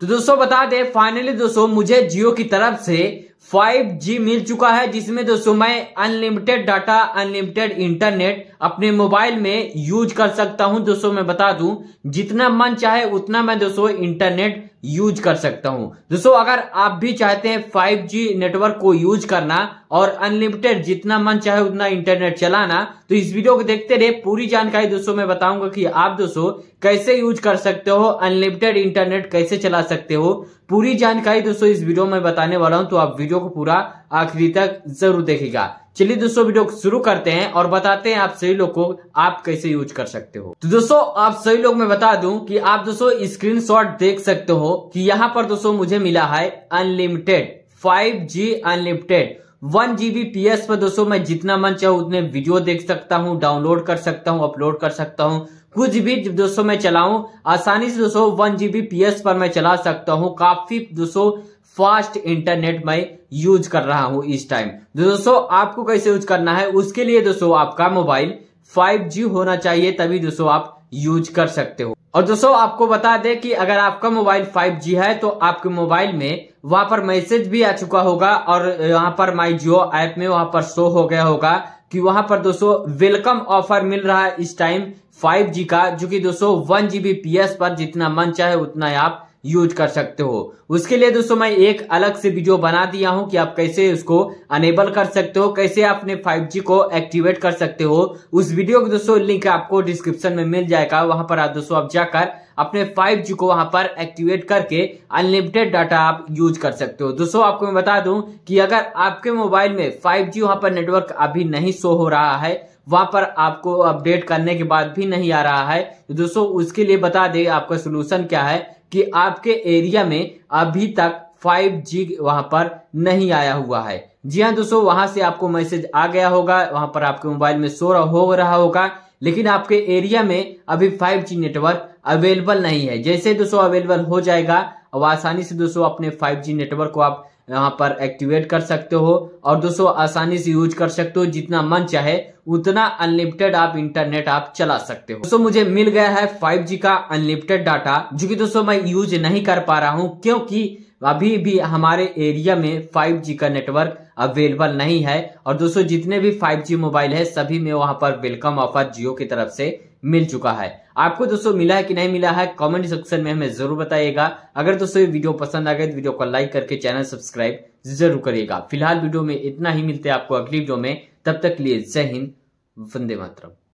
तो दोस्तों बता दें फाइनली दोस्तों मुझे जियो की तरफ से 5G मिल चुका है जिसमें दोस्तों मैं अनलिमिटेड डाटा अनलिमिटेड इंटरनेट अपने मोबाइल में यूज कर सकता हूं दोस्तों मैं बता दूं जितना मन चाहे उतना मैं दोस्तों इंटरनेट यूज कर सकता हूं दोस्तों अगर आप भी चाहते हैं 5G नेटवर्क को यूज करना और अनलिमिटेड जितना मन चाहे उतना इंटरनेट चलाना तो इस वीडियो को देखते रहे पूरी जानकारी दोस्तों मैं बताऊंगा कि आप दोस्तों कैसे यूज कर सकते हो अनलिमिटेड इंटरनेट कैसे चला सकते हो पूरी जानकारी दोस्तों इस वीडियो में बताने वाला हूं तो आप वीडियो को पूरा आखिरी तक जरूर देखेगा चलिए दोस्तों वीडियो शुरू करते हैं और बताते हैं आप सही लोग को आप कैसे यूज कर सकते हो तो दोस्तों आप सही लोग मैं बता दूं कि आप दोस्तों स्क्रीनशॉट देख सकते हो कि यहाँ पर दोस्तों मुझे मिला है unlimited 5G unlimited one GB P S पर दोस्तों मैं जितना मन चाहू उतने वीडियो देख सकता हूँ डाउनलोड कर सकता हूँ अपलोड कर सकता हूँ कुछ भी दोस्तों मैं चलाऊं आसानी से दोस्तों वन जीबी पीएस पर मैं चला सकता हूं काफी दोस्तों फास्ट इंटरनेट मैं यूज कर रहा हूं इस टाइम तो दोस्तों आपको कैसे यूज करना है उसके लिए दोस्तों आपका मोबाइल 5G होना चाहिए तभी दोस्तों आप यूज कर सकते हो और दोस्तों आपको बता दें कि अगर आपका मोबाइल 5G है तो आपके मोबाइल में वहां पर मैसेज भी आ चुका होगा और यहाँ पर माई जियो ऐप में वहां पर शो हो गया होगा कि वहां पर दोस्तों वेलकम ऑफर मिल रहा है इस टाइम 5G का जो कि दोस्तों वन जीबी पीएस पर जितना मन चाहे उतना आप यूज कर सकते हो उसके लिए दोस्तों मैं एक अलग से वीडियो बना दिया हूं कि आप कैसे उसको अनेबल कर सकते हो कैसे अपने 5G को एक्टिवेट कर सकते हो उस वीडियो को दोस्तों लिंक आपको डिस्क्रिप्शन में मिल जाएगा वहां पर आप दोस्तों आप जाकर अपने 5G को वहां पर एक्टिवेट करके अनलिमिटेड डाटा आप यूज कर सकते हो दोस्तों आपको मैं बता दूं कि अगर आपके मोबाइल में फाइव वहां पर नेटवर्क अभी नहीं शो हो रहा है वहां पर आपको अपडेट करने के बाद भी नहीं आ रहा है तो दोस्तों उसके लिए बता दे आपका सोल्यूशन क्या है कि आपके एरिया में अभी तक 5G वहां पर नहीं आया हुआ है जी हाँ दोस्तों वहां से आपको मैसेज आ गया होगा वहां पर आपके मोबाइल में शो हो रहा होगा लेकिन आपके एरिया में अभी 5G नेटवर्क अवेलेबल नहीं है जैसे दोस्तों अवेलेबल हो जाएगा अब आसानी से दोस्तों अपने 5G नेटवर्क को आप यहाँ पर एक्टिवेट कर सकते हो और दोस्तों आसानी से यूज कर सकते हो जितना मन चाहे उतना अनलिमिटेड आप इंटरनेट आप चला सकते हो दोस्तों मुझे मिल गया है 5G का अनलिमिटेड डाटा जो कि दोस्तों मैं यूज नहीं कर पा रहा हूँ क्योंकि अभी भी हमारे एरिया में 5G का नेटवर्क अवेलेबल नहीं है और दोस्तों जितने भी 5G मोबाइल है सभी में वहां पर वेलकम ऑफर जियो की तरफ से मिल चुका है आपको दोस्तों मिला है कि नहीं मिला है कमेंट सेक्शन में हमें जरूर बताइएगा अगर दोस्तों ये वीडियो पसंद आ गए तो वीडियो को लाइक करके चैनल सब्सक्राइब जरूर करिएगा फिलहाल वीडियो में इतना ही मिलते हैं आपको अगली वीडियो में तब तक लिए जय हिंद वंदे मातरम